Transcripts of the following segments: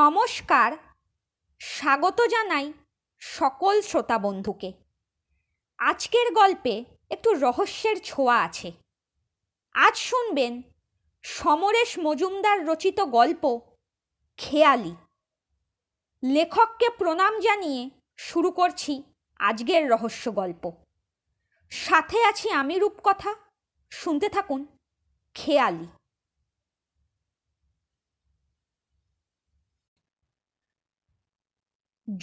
নমস্কার স্বাগত জানাই সকল শ্রোতা বন্ধুকে আজকের গল্পে একটু রহস্যের ছোঁয়া আছে আজ শুনবেন সমরেশ মজুমদার রচিত গল্প খেয়ালি লেখককে প্রণাম জানিয়ে শুরু করছি আজকের রহস্য গল্প সাথে আছি আমি রূপকথা শুনতে থাকুন খেয়ালি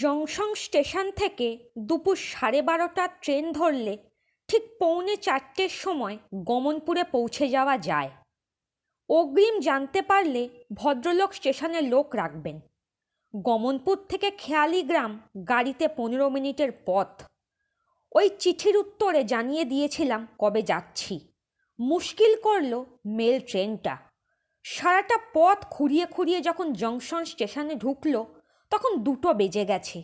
জংশন স্টেশন থেকে দুপুর সাড়ে বারোটা ট্রেন ধরলে ঠিক পৌনে চারটের সময় গমনপুরে পৌঁছে যাওয়া যায় অগ্রিম জানতে পারলে ভদ্রলোক স্টেশনে লোক রাখবেন গমনপুর থেকে খেয়ালিগ্রাম গাড়িতে পনেরো মিনিটের পথ ওই চিঠির উত্তরে জানিয়ে দিয়েছিলাম কবে যাচ্ছি মুশকিল করল মেল ট্রেনটা সারাটা পথ খুঁড়িয়ে খুঁড়িয়ে যখন জংশন স্টেশনে ঢুকলো তখন দুটো বেজে গেছে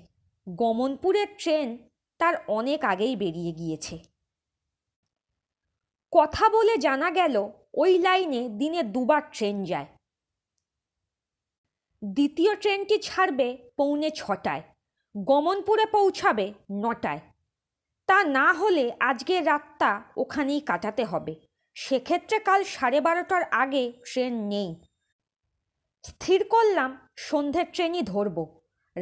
গমনপুরের ট্রেন তার অনেক আগেই বেরিয়ে গিয়েছে কথা বলে জানা গেল ওই লাইনে দিনে দুবার ট্রেন যায় দ্বিতীয় ট্রেনটি ছাড়বে পৌনে ছটায় গমনপুরে পৌঁছাবে নটায় তা না হলে আজকে রাতটা ওখানেই কাটাতে হবে সেক্ষেত্রে কাল সাড়ে বারোটার আগে ট্রেন নেই স্থির করলাম সন্ধ্যের ট্রেনই ধরবো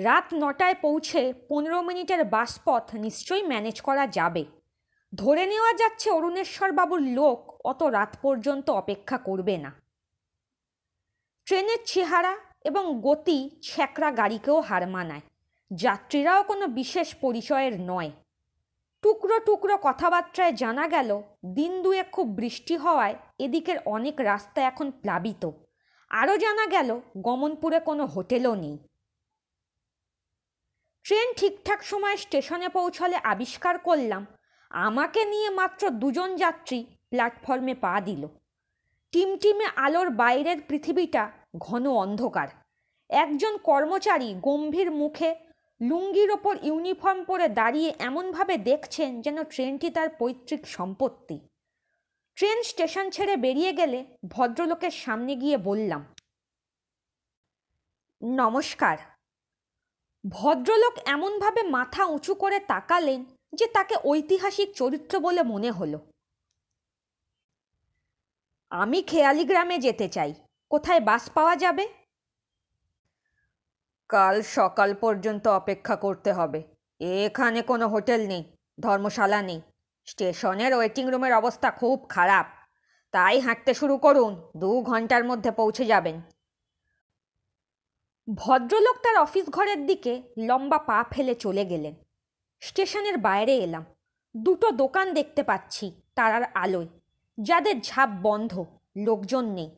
রাত নটায় পৌঁছে পনেরো মিনিটের বাসপথ নিশ্চয়ই ম্যানেজ করা যাবে ধরে নেওয়া যাচ্ছে অরুণেশ্বরবাবুর লোক অত রাত পর্যন্ত অপেক্ষা করবে না ট্রেনের চেহারা এবং গতি ছ্যাকরা গাড়িকেও হার মানায় যাত্রীরাও কোনো বিশেষ পরিচয়ের নয় টুকরো টুকরো কথাবার্তায় জানা গেল দিন দুয়ে খুব বৃষ্টি হওয়ায় এদিকের অনেক রাস্তা এখন প্লাবিত আরও জানা গেল গমনপুরে কোনো হোটেলও নেই ট্রেন ঠিকঠাক সময়ে স্টেশনে পৌঁছলে আবিষ্কার করলাম আমাকে নিয়ে মাত্র দুজন যাত্রী প্ল্যাটফর্মে পা দিল টিমটিমে আলোর বাইরের পৃথিবীটা ঘন অন্ধকার একজন কর্মচারী গম্ভীর মুখে লুঙ্গির ওপর ইউনিফর্ম পরে দাঁড়িয়ে এমনভাবে দেখছেন যেন ট্রেনটি তার পৈতৃক সম্পত্তি ট্রেন স্টেশন ছেড়ে বেরিয়ে গেলে ভদ্রলোকের সামনে গিয়ে বললাম নমস্কার ভদ্রলোক এমনভাবে মাথা উঁচু করে তাকালেন যে তাকে ঐতিহাসিক চরিত্র বলে মনে হলো আমি খেয়ালি গ্রামে যেতে চাই কোথায় বাস পাওয়া যাবে কাল সকাল পর্যন্ত অপেক্ষা করতে হবে এখানে কোনো হোটেল নেই ধর্মশালা নেই স্টেশনের ওয়েটিং রুমের অবস্থা খুব খারাপ তাই হাঁটতে শুরু করুন দু ঘন্টার মধ্যে পৌঁছে যাবেন ভদ্রলোক তার অফিস ঘরের দিকে লম্বা পা ফেলে চলে গেলেন স্টেশনের বাইরে এলাম দুটো দোকান দেখতে পাচ্ছি তারার আলোয় যাদের ঝাপ বন্ধ লোকজন নেই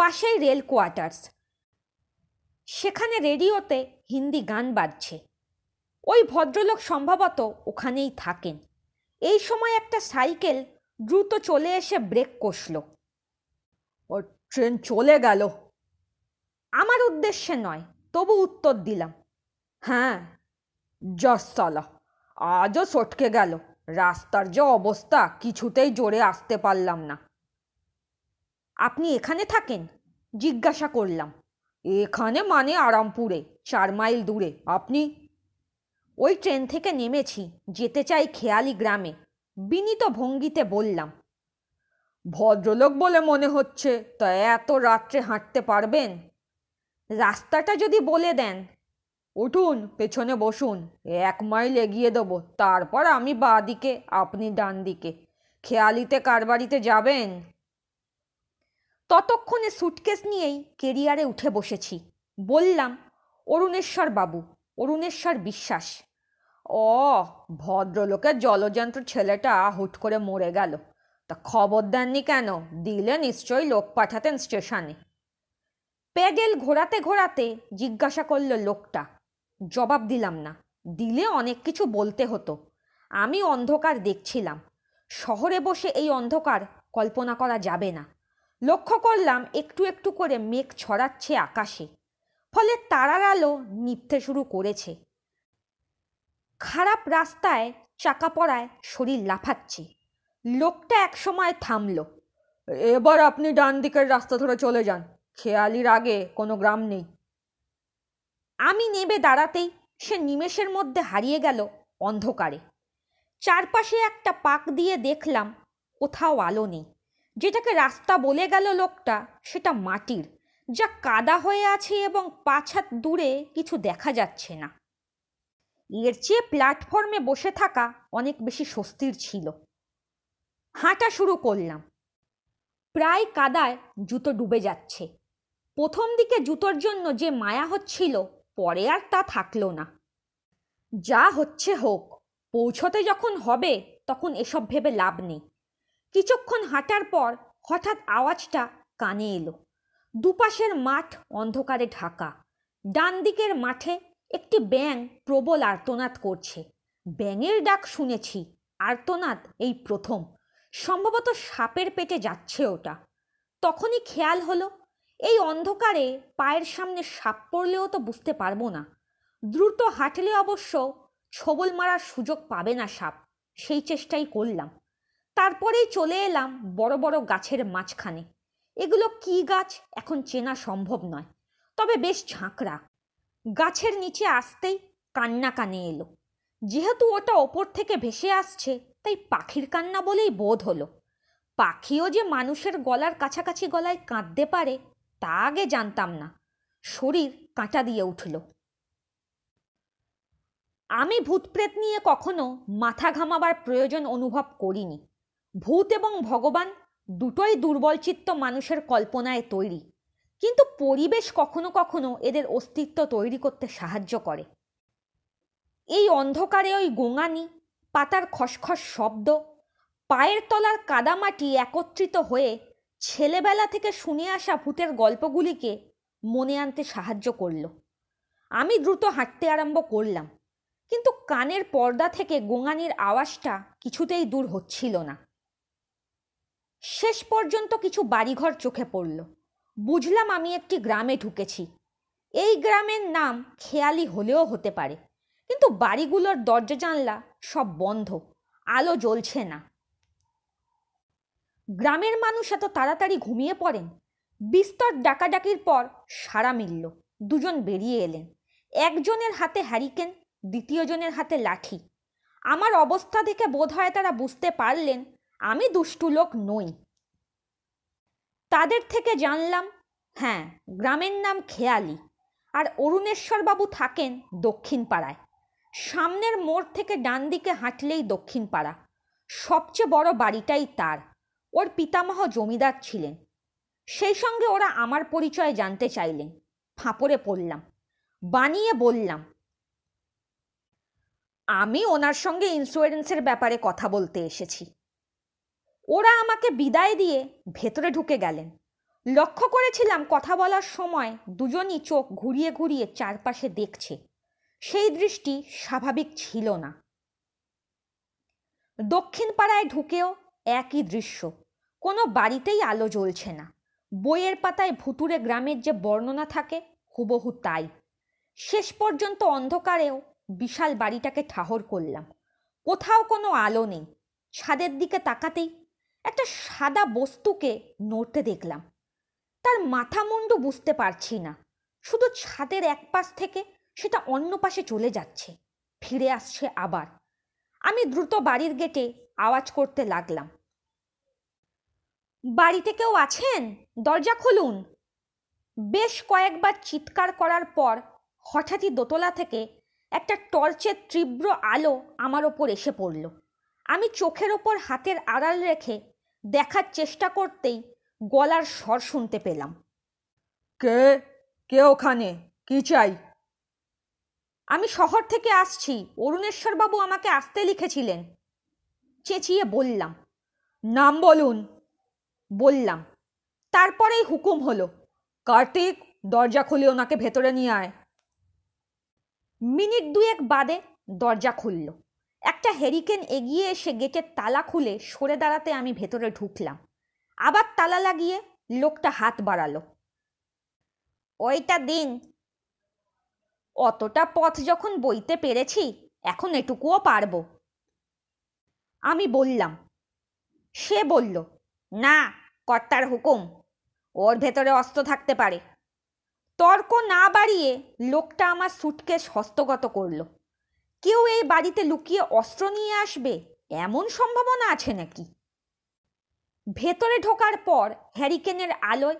পাশেই রেল কোয়ার্টার্স সেখানে রেডিওতে হিন্দি গান বাজছে ওই ভদ্রলোক সম্ভবত ওখানেই থাকেন এই সময় একটা সাইকেল দ্রুত চলে এসে ব্রেক কষল ওর ট্রেন চলে গেল আমার উদ্দেশ্যে নয় তবু উত্তর দিলাম হ্যাঁ জসালা আজও সটকে গেল রাস্তার যে অবস্থা কিছুতেই জোরে আসতে পারলাম না আপনি এখানে থাকেন জিজ্ঞাসা করলাম এখানে মানে আরামপুরে চার মাইল দূরে আপনি ওই ট্রেন থেকে নেমেছি যেতে চাই খেয়ালি গ্রামে বিনীত ভঙ্গিতে বললাম ভদ্রলোক বলে মনে হচ্ছে তা এত রাত্রে হাঁটতে পারবেন রাস্তাটা যদি বলে দেন উঠুন পেছনে বসুন এক মাইল এগিয়ে দেবো তারপর আমি বা দিকে আপনি ডান দিকে খেয়ালিতে কার বাড়িতে যাবেন ততক্ষণে সুটকেস নিয়েই কেরিয়ারে উঠে বসেছি বললাম অরুণেশ্বর বাবু অরুণেশ্বর বিশ্বাস ও ভদ্রলোকের জলযন্ত্র ছেলেটা হুট করে মরে গেল তা খবর দেননি কেন দিলে নিশ্চয়ই লোক পাঠাতেন স্টেশনে প্যাডেল ঘোরাতে ঘোরাতে জিজ্ঞাসা করল লোকটা জবাব দিলাম না দিলে অনেক কিছু বলতে হতো আমি অন্ধকার দেখছিলাম শহরে বসে এই অন্ধকার কল্পনা করা যাবে না লক্ষ্য করলাম একটু একটু করে মেঘ ছড়াচ্ছে আকাশে ফলে তারার আলো নিপতে শুরু করেছে খারাপ রাস্তায় চাকা পড়ায় শরীর লাফাচ্ছে লোকটা একসময় থামল এবার আপনি ডান দিকের রাস্তা ধরে চলে যান খেয়ালির আগে কোনো গ্রাম নেই আমি নেবে দাঁড়াতেই সে নিমেষের মধ্যে হারিয়ে গেল অন্ধকারে চারপাশে একটা পাক দিয়ে দেখলাম কোথাও আলো নেই যেটাকে রাস্তা বলে গেল লোকটা সেটা মাটির যা কাদা হয়ে আছে এবং পাছাত দূরে কিছু দেখা যাচ্ছে না এর চেয়ে প্ল্যাটফর্মে বসে থাকা অনেক বেশি স্বস্তির ছিল হাঁটা শুরু করলাম প্রায় কাদায় জুতো ডুবে যাচ্ছে প্রথম দিকে জুতোর জন্য যে মায়া হচ্ছিল পরে আর তা থাকলো না যা হচ্ছে হোক পৌঁছতে যখন হবে তখন এসব ভেবে লাভ নেই কিছুক্ষণ হাঁটার পর হঠাৎ আওয়াজটা কানে এলো দুপাশের মাঠ অন্ধকারে ঢাকা ডান দিকের মাঠে একটি ব্যাং প্রবল আর্তনাদ করছে ব্যাঙের ডাক শুনেছি আর্তনাদ এই প্রথম সম্ভবত সাপের পেটে যাচ্ছে ওটা তখনই খেয়াল হলো এই অন্ধকারে পায়ের সামনে সাপ পড়লেও তো বুঝতে পারবো না দ্রুত হাঁটলে অবশ্য ছবল মারার সুযোগ পাবে না সাপ সেই চেষ্টাই করলাম তারপরেই চলে এলাম বড় বড় গাছের মাঝখানে এগুলো কি গাছ এখন চেনা সম্ভব নয় তবে বেশ ঝাঁকড়া গাছের নিচে আসতেই কান্না কানে এলো যেহেতু ওটা ওপর থেকে ভেসে আসছে তাই পাখির কান্না বলেই বোধ হলো পাখিও যে মানুষের গলার কাছাকাছি গলায় কাঁদতে পারে তা আগে জানতাম না শরীর কাঁটা দিয়ে উঠল আমি ভূতপ্রেত নিয়ে কখনো মাথা ঘামাবার প্রয়োজন অনুভব করিনি ভূত এবং ভগবান দুটোই দুর্বলচিত্ত মানুষের কল্পনায় তৈরি কিন্তু পরিবেশ কখনো কখনো এদের অস্তিত্ব তৈরি করতে সাহায্য করে এই অন্ধকারে ওই গোঙানি পাতার খসখস শব্দ পায়ের তলার কাদামাটি একত্রিত হয়ে ছেলেবেলা থেকে শুনে আসা ভূতের গল্পগুলিকে মনে আনতে সাহায্য করল আমি দ্রুত হাঁটতে আরম্ভ করলাম কিন্তু কানের পর্দা থেকে গোঙানির আওয়াজটা কিছুতেই দূর হচ্ছিল না শেষ পর্যন্ত কিছু বাড়িঘর চোখে পড়ল বুঝলাম আমি একটি গ্রামে ঢুকেছি এই গ্রামের নাম খেয়ালি হলেও হতে পারে কিন্তু বাড়িগুলোর দরজা জানলা সব বন্ধ আলো জ্বলছে না গ্রামের মানুষ এত তাড়াতাড়ি ঘুমিয়ে পড়েন বিস্তর ডাকাডাকির পর সারা মিলল দুজন বেরিয়ে এলেন একজনের হাতে হ্যারিকেন দ্বিতীয়জনের হাতে লাঠি আমার অবস্থা দেখে বোধ হয় তারা বুঝতে পারলেন আমি দুষ্টু লোক নই তাদের থেকে জানলাম হ্যাঁ গ্রামের নাম খেয়ালি আর অরুণেশ্বরবাবু থাকেন দক্ষিণ পাড়ায় সামনের মোড় থেকে ডান দিকে হাঁটলেই দক্ষিণ পাড়া সবচেয়ে বড় বাড়িটাই তার ওর পিতামহ জমিদার ছিলেন সেই সঙ্গে ওরা আমার পরিচয় জানতে চাইলেন ফাঁপড়ে পড়লাম বানিয়ে বললাম আমি ওনার সঙ্গে ইন্স্যুরেন্সের ব্যাপারে কথা বলতে এসেছি ওরা আমাকে বিদায় দিয়ে ভেতরে ঢুকে গেলেন লক্ষ্য করেছিলাম কথা বলার সময় দুজনই চোখ ঘুরিয়ে ঘুরিয়ে চারপাশে দেখছে সেই দৃষ্টি স্বাভাবিক ছিল না দক্ষিণ পাড়ায় ঢুকেও একই দৃশ্য কোনো বাড়িতেই আলো জ্বলছে না বইয়ের পাতায় ভুতুরে গ্রামের যে বর্ণনা থাকে হুবহু তাই শেষ পর্যন্ত অন্ধকারেও বিশাল বাড়িটাকে ঠাহর করলাম কোথাও কোনো আলো নেই ছাদের দিকে তাকাতেই একটা সাদা বস্তুকে নড়তে দেখলাম তার মাথা মুন্ডু বুঝতে পারছি না শুধু ছাদের এক পাশ থেকে সেটা অন্য পাশে চলে যাচ্ছে ফিরে আসছে আবার আমি দ্রুত বাড়ির গেটে আওয়াজ করতে লাগলাম বাড়িতে কেউ আছেন দরজা খুলুন বেশ কয়েকবার চিৎকার করার পর হঠাৎই দোতলা থেকে একটা টর্চের তীব্র আলো আমার ওপর এসে পড়ল আমি চোখের ওপর হাতের আড়াল রেখে দেখার চেষ্টা করতেই গলার স্বর শুনতে পেলাম কে কে ওখানে কি চাই আমি শহর থেকে আসছি অরুণেশ্বরবাবু আমাকে আসতে লিখেছিলেন চেঁচিয়ে বললাম নাম বলুন বললাম তারপরেই হুকুম হলো কার্তিক দরজা খুলে ওনাকে ভেতরে নিয়ে আয় মিনিট দুয়েক বাদে দরজা খুলল একটা হেরিকেন এগিয়ে এসে গেটের তালা খুলে সরে দাঁড়াতে আমি ভেতরে ঢুকলাম আবার তালা লাগিয়ে লোকটা হাত বাড়ালো ওইটা দিন অতটা পথ যখন বইতে পেরেছি এখন এটুকুও পারবো আমি বললাম সে বলল না কর্তার হুকুম ওর ভেতরে অস্ত্র থাকতে পারে তর্ক না বাড়িয়ে লোকটা আমার সুটকেস হস্তগত করল কেউ এই বাড়িতে লুকিয়ে অস্ত্র নিয়ে আসবে এমন সম্ভাবনা আছে নাকি ভেতরে ঢোকার পর হ্যারিকেনের আলোয়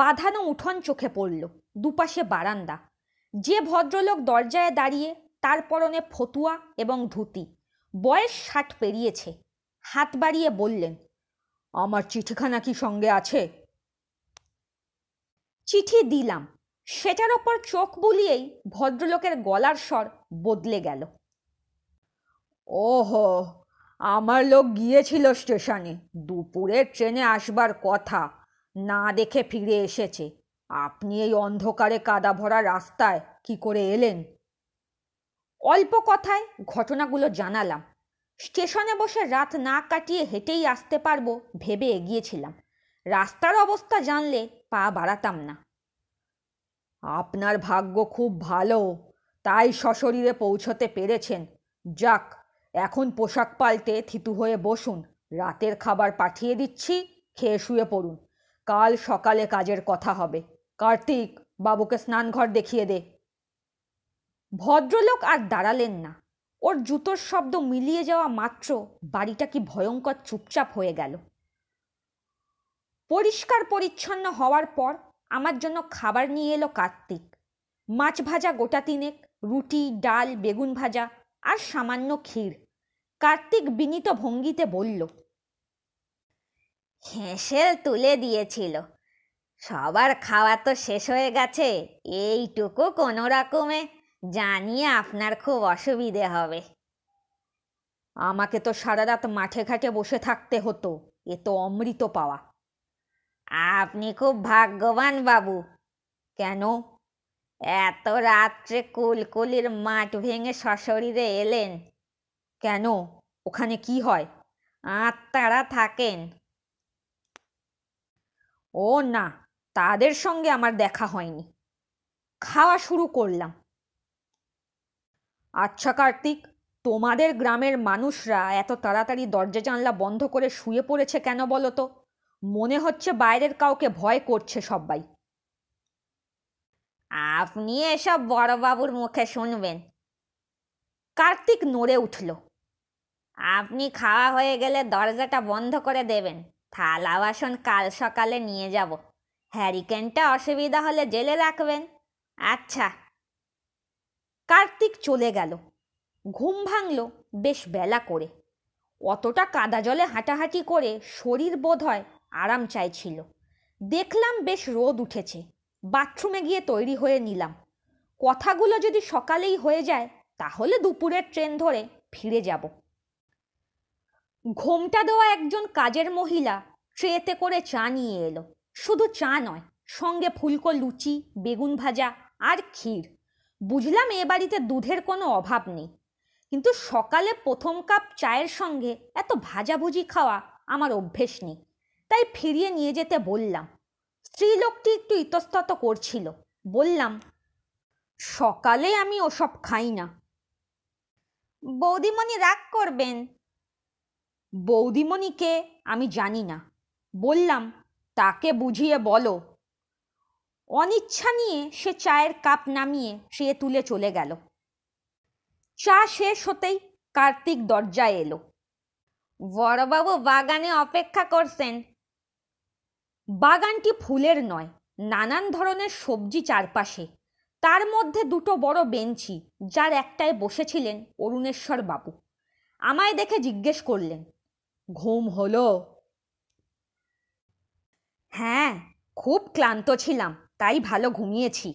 বাঁধানো উঠোন চোখে পড়ল দুপাশে বারান্দা যে ভদ্রলোক দরজায় দাঁড়িয়ে তার পরনে ফতুয়া এবং ধুতি বয়স ষাট পেরিয়েছে হাত বাড়িয়ে বললেন আমার চিঠিখানা কি সঙ্গে আছে চিঠি দিলাম সেটার ওপর চোখ বুলিয়েই ভদ্রলোকের গলার স্বর বদলে গেল ওহো আমার লোক গিয়েছিল স্টেশনে দুপুরের ট্রেনে আসবার কথা না দেখে ফিরে এসেছে আপনি এই অন্ধকারে কাদা ভরা রাস্তায় কি করে এলেন অল্প কথায় ঘটনাগুলো জানালাম স্টেশনে বসে রাত না কাটিয়ে হেঁটেই আসতে পারবো ভেবে এগিয়েছিলাম রাস্তার অবস্থা জানলে পা বাড়াতাম না আপনার ভাগ্য খুব ভালো তাই সশরীরে পৌঁছতে পেরেছেন যাক এখন পোশাক পাল্টে থিতু হয়ে বসুন রাতের খাবার পাঠিয়ে দিচ্ছি খেয়ে শুয়ে পড়ুন কাল সকালে কাজের কথা হবে কার্তিক বাবুকে স্নানঘর দেখিয়ে দে ভদ্রলোক আর দাঁড়ালেন না ওর জুতোর শব্দ মিলিয়ে যাওয়া মাত্র বাড়িটা কি ভয়ঙ্কর চুপচাপ হয়ে গেল পরিষ্কার পরিচ্ছন্ন হওয়ার পর আমার জন্য খাবার নিয়ে এলো কার্তিক মাছ ভাজা গোটা তিনেক রুটি ডাল বেগুন ভাজা আর সামান্য ক্ষীর কার্তিক বিনীত ভঙ্গিতে বলল হেঁসেল তুলে দিয়েছিল সবার খাওয়া তো শেষ হয়ে গেছে এইটুকু কোনো রকমে জানিয়ে আপনার খুব অসুবিধে হবে আমাকে তো সারা রাত মাঠে ঘাটে বসে থাকতে হতো এ তো অমৃত পাওয়া আপনি খুব ভাগ্যবান বাবু কেন এত রাত্রে কুলকুলির মাঠ ভেঙে সশরীরে এলেন কেন ওখানে কি হয় আত্মারা থাকেন ও না তাদের সঙ্গে আমার দেখা হয়নি খাওয়া শুরু করলাম আচ্ছা কার্তিক তোমাদের গ্রামের মানুষরা এত তাড়াতাড়ি দরজা জানলা বন্ধ করে শুয়ে পড়েছে কেন বলো তো মনে হচ্ছে বাইরের কাউকে ভয় করছে সবাই আপনি এসব বড়বাবুর মুখে শুনবেন কার্তিক নড়ে উঠল আপনি খাওয়া হয়ে গেলে দরজাটা বন্ধ করে দেবেন থালা বাসন কাল সকালে নিয়ে যাব হ্যারিকেনটা অসুবিধা হলে জেলে রাখবেন আচ্ছা কার্তিক চলে গেল ঘুম ভাঙল বেশ বেলা করে অতটা কাদা জলে হাঁটাহাঁটি করে শরীর বোধ হয় আরাম চাইছিল দেখলাম বেশ রোদ উঠেছে বাথরুমে গিয়ে তৈরি হয়ে নিলাম কথাগুলো যদি সকালেই হয়ে যায় তাহলে দুপুরের ট্রেন ধরে ফিরে যাব ঘোমটা দেওয়া একজন কাজের মহিলা ট্রেতে করে চা নিয়ে এলো শুধু চা নয় সঙ্গে ফুলকো লুচি বেগুন ভাজা আর ক্ষীর বুঝলাম এ বাড়িতে দুধের কোনো অভাব নেই কিন্তু সকালে প্রথম কাপ চায়ের সঙ্গে এত ভাজাভুজি খাওয়া আমার অভ্যেস নেই তাই ফিরিয়ে নিয়ে যেতে বললাম স্ত্রীলোকটি একটু ইতস্তত করছিল বললাম সকালে আমি ওসব খাই না বৌদিমণি রাগ করবেন বৌদিমণিকে আমি জানি না বললাম তাকে বুঝিয়ে বলো অনিচ্ছা নিয়ে সে চায়ের কাপ নামিয়ে ট্রে তুলে চলে গেল চা শেষ হতেই কার্তিক দরজায় এলো বড়বাবু বাগানে অপেক্ষা করছেন বাগানটি ফুলের নয় নানান ধরনের সবজি চারপাশে তার মধ্যে দুটো বড় বেঞ্চি যার একটায় বসেছিলেন অরুণেশ্বর বাবু আমায় দেখে জিজ্ঞেস করলেন ঘুম হলো হ্যাঁ খুব ক্লান্ত ছিলাম তাই ভালো ঘুমিয়েছি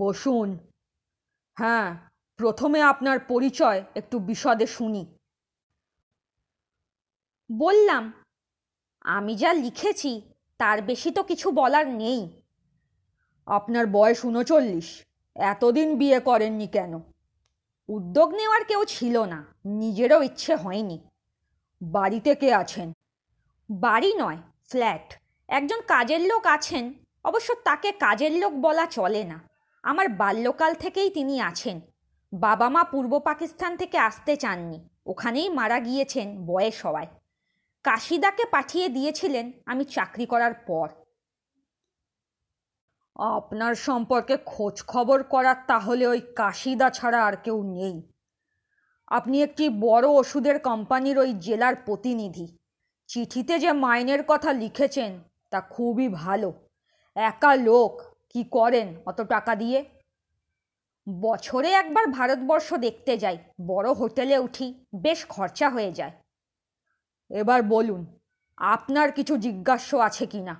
বসুন হ্যাঁ প্রথমে আপনার পরিচয় একটু বিশদে শুনি বললাম আমি যা লিখেছি তার বেশি তো কিছু বলার নেই আপনার বয়স উনচল্লিশ এতদিন বিয়ে করেননি কেন উদ্যোগ নেওয়ার কেউ ছিল না নিজেরও ইচ্ছে হয়নি বাড়িতে কে আছেন বাড়ি নয় ফ্ল্যাট একজন কাজের লোক আছেন অবশ্য তাকে কাজের লোক বলা চলে না আমার বাল্যকাল থেকেই তিনি আছেন বাবা মা পূর্ব পাকিস্তান থেকে আসতে চাননি ওখানেই মারা গিয়েছেন বয়স হওয়ায় কাশিদাকে পাঠিয়ে দিয়েছিলেন আমি চাকরি করার পর আপনার সম্পর্কে খোঁজ খবর করার তাহলে ওই কাশিদা ছাড়া আর কেউ নেই আপনি একটি বড় ওষুধের কোম্পানির ওই জেলার প্রতিনিধি চিঠিতে যে মাইনের কথা লিখেছেন তা খুবই ভালো একা লোক কি করেন অত টাকা দিয়ে বছরে একবার ভারতবর্ষ দেখতে যাই বড় হোটেলে উঠি বেশ খরচা হয়ে যায় এবার বলুন আপনার কিছু জিজ্ঞাস্য আছে কি না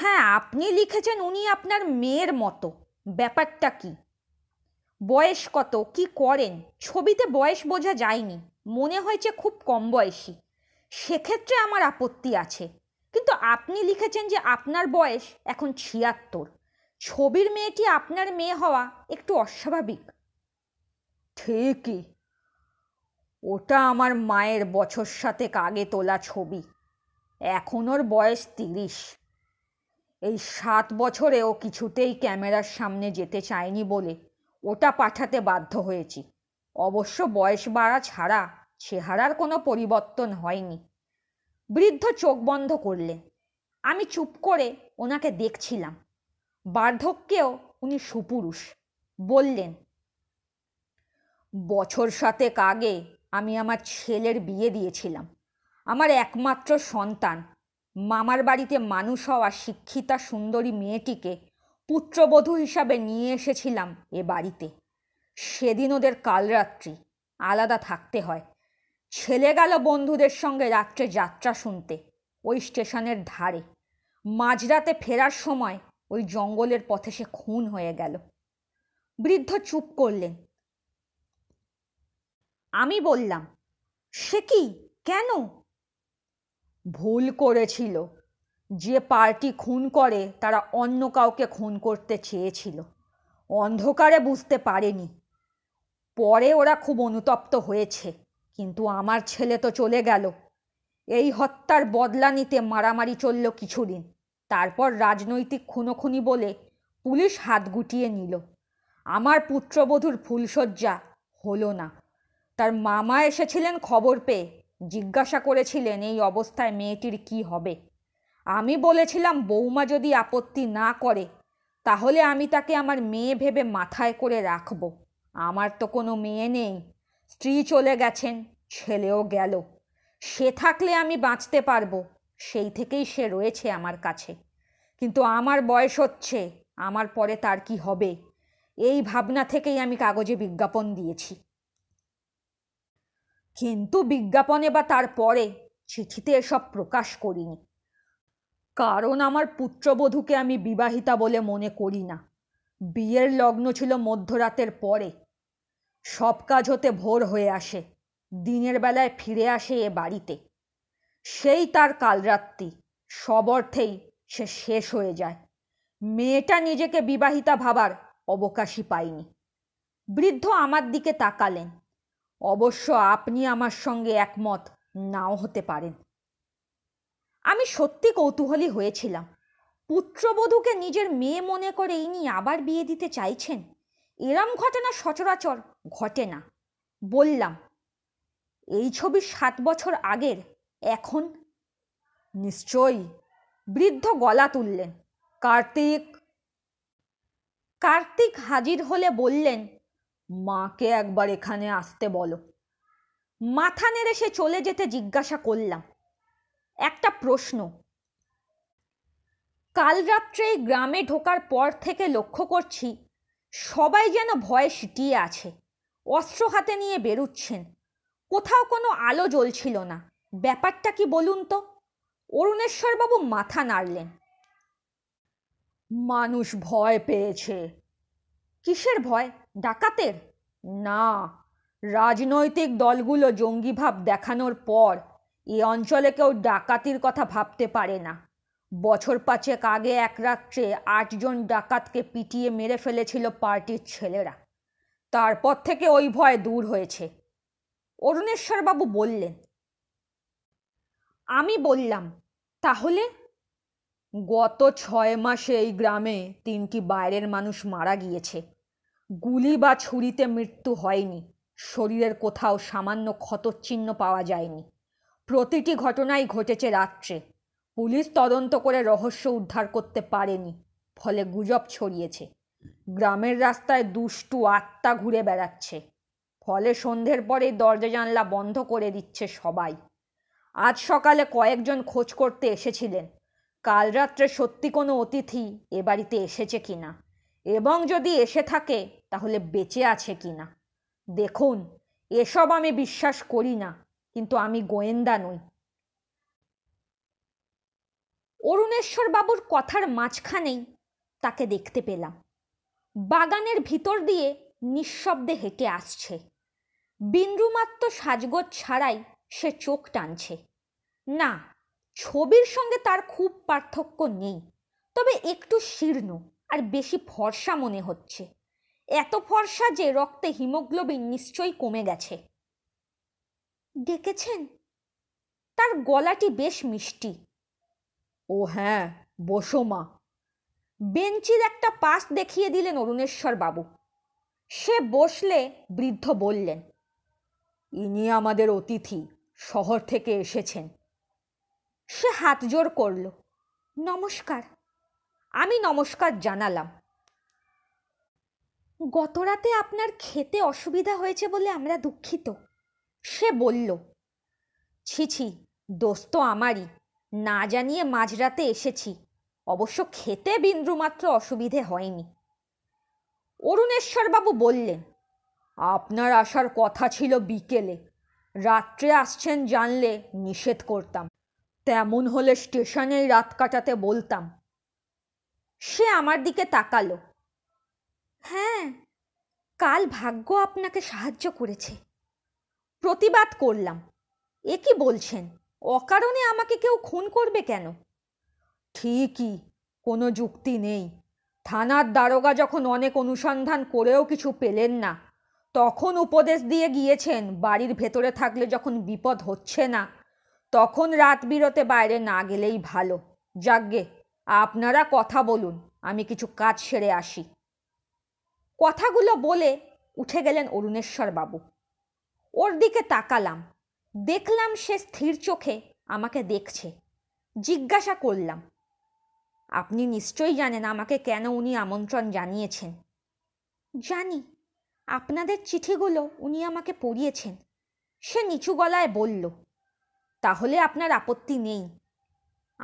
হ্যাঁ আপনি লিখেছেন উনি আপনার মেয়ের মতো ব্যাপারটা কি বয়স কত কি করেন ছবিতে বয়স বোঝা যায়নি মনে হয়েছে খুব কম বয়সী সেক্ষেত্রে আমার আপত্তি আছে কিন্তু আপনি লিখেছেন যে আপনার বয়স এখন ছিয়াত্তর ছবির মেয়েটি আপনার মেয়ে হওয়া একটু অস্বাভাবিক ঠিকই ওটা আমার মায়ের বছর সাথে কাগে তোলা ছবি এখন ওর বয়স তিরিশ এই সাত বছরে ও কিছুতেই ক্যামেরার সামনে যেতে চায়নি বলে ওটা পাঠাতে বাধ্য হয়েছি অবশ্য বয়স বাড়া ছাড়া চেহারার কোনো পরিবর্তন হয়নি বৃদ্ধ চোখ বন্ধ করলেন আমি চুপ করে ওনাকে দেখছিলাম বার্ধক্যেও উনি সুপুরুষ বললেন বছর সাতেক আগে আমি আমার ছেলের বিয়ে দিয়েছিলাম আমার একমাত্র সন্তান মামার বাড়িতে মানুষ হওয়া শিক্ষিতা সুন্দরী মেয়েটিকে পুত্রবধূ হিসাবে নিয়ে এসেছিলাম এ বাড়িতে সেদিন ওদের কালরাত্রি আলাদা থাকতে হয় ছেলে গেল বন্ধুদের সঙ্গে রাত্রে যাত্রা শুনতে ওই স্টেশনের ধারে মাঝরাতে ফেরার সময় ওই জঙ্গলের পথে সে খুন হয়ে গেল বৃদ্ধ চুপ করলেন আমি বললাম সে কি কেন ভুল করেছিল যে পার্টি খুন করে তারা অন্য কাউকে খুন করতে চেয়েছিল অন্ধকারে বুঝতে পারেনি পরে ওরা খুব অনুতপ্ত হয়েছে কিন্তু আমার ছেলে তো চলে গেল এই হত্যার বদলা নিতে মারামারি চলল কিছুদিন তারপর রাজনৈতিক খুনোখুনি বলে পুলিশ হাত গুটিয়ে নিল আমার পুত্রবধূর ফুলশয্যা হলো না তার মামা এসেছিলেন খবর পেয়ে জিজ্ঞাসা করেছিলেন এই অবস্থায় মেয়েটির কি হবে আমি বলেছিলাম বৌমা যদি আপত্তি না করে তাহলে আমি তাকে আমার মেয়ে ভেবে মাথায় করে রাখব আমার তো কোনো মেয়ে নেই স্ত্রী চলে গেছেন ছেলেও গেল সে থাকলে আমি বাঁচতে পারবো সেই থেকেই সে রয়েছে আমার কাছে কিন্তু আমার বয়স হচ্ছে আমার পরে তার কি হবে এই ভাবনা থেকেই আমি কাগজে বিজ্ঞাপন দিয়েছি কিন্তু বিজ্ঞাপনে বা তার পরে চিঠিতে এসব প্রকাশ করিনি কারণ আমার পুত্রবধূকে আমি বিবাহিতা বলে মনে করি না বিয়ের লগ্ন ছিল মধ্যরাতের পরে সব কাজ হতে ভোর হয়ে আসে দিনের বেলায় ফিরে আসে এ বাড়িতে সেই তার কালরাত্রি সব অর্থেই সে শেষ হয়ে যায় মেয়েটা নিজেকে বিবাহিতা ভাবার অবকাশই পায়নি বৃদ্ধ আমার দিকে তাকালেন অবশ্য আপনি আমার সঙ্গে একমত নাও হতে পারেন আমি সত্যি কৌতূহলী হয়েছিলাম পুত্রবধূকে নিজের মেয়ে মনে করে ইনি আবার বিয়ে দিতে চাইছেন এরম ঘটনা সচরাচর ঘটে না বললাম এই ছবি সাত বছর আগের এখন নিশ্চয়ই বৃদ্ধ গলা তুললেন কার্তিক কার্তিক হাজির হলে বললেন মাকে একবার এখানে আসতে বলো মাথা নেড়ে সে চলে যেতে জিজ্ঞাসা করলাম একটা প্রশ্ন কাল রাত্রে গ্রামে ঢোকার পর থেকে লক্ষ্য করছি সবাই যেন ভয়ে সিটিয়ে আছে অস্ত্র হাতে নিয়ে বেরুচ্ছেন কোথাও কোনো আলো জ্বলছিল না ব্যাপারটা কি বলুন তো অরুণেশ্বরবাবু মাথা নাড়লেন মানুষ ভয় পেয়েছে কিসের ভয় ডাকাতের না রাজনৈতিক দলগুলো জঙ্গিভাব দেখানোর পর এ অঞ্চলে কেউ ডাকাতির কথা ভাবতে পারে না বছর পাঁচেক আগে এক রাত্রে আটজন ডাকাতকে পিটিয়ে মেরে ফেলেছিল পার্টির ছেলেরা তারপর থেকে ওই ভয় দূর হয়েছে অরুণেশ্বরবাবু বললেন আমি বললাম তাহলে গত ছয় মাসে এই গ্রামে তিনটি বাইরের মানুষ মারা গিয়েছে গুলি বা ছুরিতে মৃত্যু হয়নি শরীরের কোথাও সামান্য ক্ষতচিহ্ন পাওয়া যায়নি প্রতিটি ঘটনাই ঘটেছে রাত্রে পুলিশ তদন্ত করে রহস্য উদ্ধার করতে পারেনি ফলে গুজব ছড়িয়েছে গ্রামের রাস্তায় দুষ্টু আত্মা ঘুরে বেড়াচ্ছে ফলে সন্ধ্যের পরেই দরজা জানলা বন্ধ করে দিচ্ছে সবাই আজ সকালে কয়েকজন খোঁজ করতে এসেছিলেন কাল রাত্রে সত্যি কোনো অতিথি এ বাড়িতে এসেছে কি না এবং যদি এসে থাকে তাহলে বেঁচে আছে কি না দেখুন এসব আমি বিশ্বাস করি না কিন্তু আমি গোয়েন্দা নই অরুণেশ্বর বাবুর কথার মাঝখানেই তাকে দেখতে পেলাম বাগানের ভিতর দিয়ে নিঃশব্দে হেঁটে আসছে বিন্দুমাত্র সাজগোজ ছাড়াই সে চোখ টানছে না ছবির সঙ্গে তার খুব পার্থক্য নেই তবে একটু শীর্ণ আর বেশি ফর্সা মনে হচ্ছে এত ফর্সা যে রক্তে হিমোগ্লোবিন নিশ্চয়ই কমে গেছে ডেকেছেন তার গলাটি বেশ মিষ্টি ও হ্যাঁ বসো মা বেঞ্চির একটা পাশ দেখিয়ে দিলেন অরুণেশ্বর বাবু সে বসলে বৃদ্ধ বললেন ইনি আমাদের অতিথি শহর থেকে এসেছেন সে হাত জোর করল নমস্কার আমি নমস্কার জানালাম গতরাতে আপনার খেতে অসুবিধা হয়েছে বলে আমরা দুঃখিত সে বলল ছি ছি দোস্ত আমারই না জানিয়ে মাঝরাতে এসেছি অবশ্য খেতে বিন্দুমাত্র অসুবিধে হয়নি অরুণেশ্বরবাবু বললেন আপনার আসার কথা ছিল বিকেলে রাত্রে আসছেন জানলে নিষেধ করতাম তেমন হলে স্টেশনেই রাত কাটাতে বলতাম সে আমার দিকে তাকালো হ্যাঁ কাল ভাগ্য আপনাকে সাহায্য করেছে প্রতিবাদ করলাম এ কি বলছেন অকারণে আমাকে কেউ খুন করবে কেন ঠিকই কোনো যুক্তি নেই থানার দারোগা যখন অনেক অনুসন্ধান করেও কিছু পেলেন না তখন উপদেশ দিয়ে গিয়েছেন বাড়ির ভেতরে থাকলে যখন বিপদ হচ্ছে না তখন রাত বিরতে বাইরে না গেলেই ভালো যাগ্গে আপনারা কথা বলুন আমি কিছু কাজ সেরে আসি কথাগুলো বলে উঠে গেলেন অরুণেশ্বর বাবু ওর দিকে তাকালাম দেখলাম সে স্থির চোখে আমাকে দেখছে জিজ্ঞাসা করলাম আপনি নিশ্চয়ই জানেন আমাকে কেন উনি আমন্ত্রণ জানিয়েছেন জানি আপনাদের চিঠিগুলো উনি আমাকে পড়িয়েছেন সে নিচু গলায় বলল তাহলে আপনার আপত্তি নেই